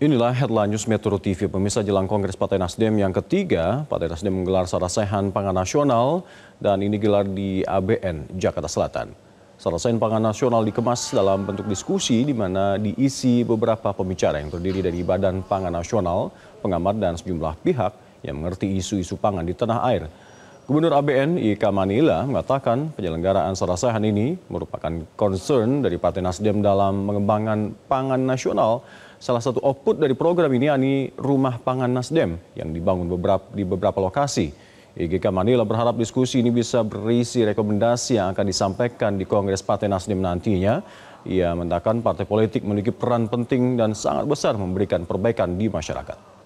Inilah headline news Metro TV. Pemirsa jelang Kongres Partai Nasdem yang ketiga, Partai Nasdem menggelar sarasehan pangan nasional dan ini gelar di ABN Jakarta Selatan. Sarasehan pangan nasional dikemas dalam bentuk diskusi di mana diisi beberapa pembicara yang terdiri dari Badan Pangan Nasional, pengamat dan sejumlah pihak yang mengerti isu-isu pangan di tanah air. Gubernur ABN Ika Manila mengatakan penyelenggaraan sarasehan ini merupakan concern dari Partai Nasdem dalam mengembangkan pangan nasional Salah satu output dari program ini yakni Rumah Pangan Nasdem yang dibangun beberapa, di beberapa lokasi. IGK Manila berharap diskusi ini bisa berisi rekomendasi yang akan disampaikan di Kongres Partai Nasdem nantinya. Ia mendakan partai politik memiliki peran penting dan sangat besar memberikan perbaikan di masyarakat.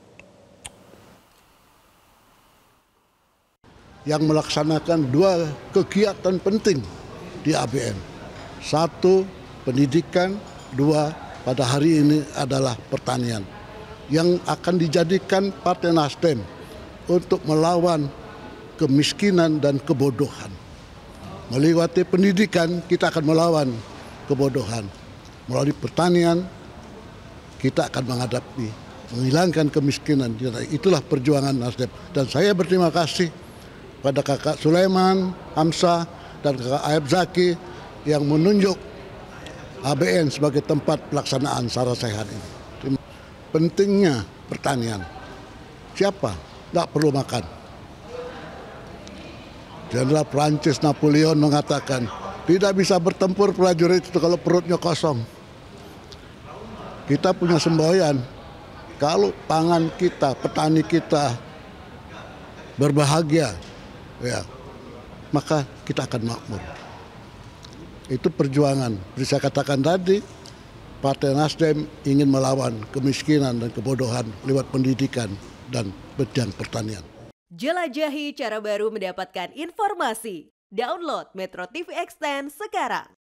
yang melaksanakan dua kegiatan penting di ABM. Satu, pendidikan, dua, pada hari ini adalah pertanian yang akan dijadikan Partai Nasdem untuk melawan kemiskinan dan kebodohan. Melewati pendidikan kita akan melawan kebodohan. Melalui pertanian kita akan menghadapi menghilangkan kemiskinan. Itulah perjuangan Nasdem. Dan saya berterima kasih pada kakak Sulaiman, Hamsa, dan kakak Aib Zaki yang menunjuk HBN sebagai tempat pelaksanaan sara sehat ini. Pentingnya pertanian. Siapa? Tidak perlu makan. Jenderal Prancis Napoleon mengatakan, tidak bisa bertempur prajurit itu kalau perutnya kosong. Kita punya semboyan, kalau pangan kita, petani kita berbahagia, ya, maka kita akan makmur itu perjuangan. Bisa katakan tadi, Partai Nasdem ingin melawan kemiskinan dan kebodohan lewat pendidikan dan bidang pertanian. Jelajahi cara baru mendapatkan informasi. Download Metro TV Extend sekarang.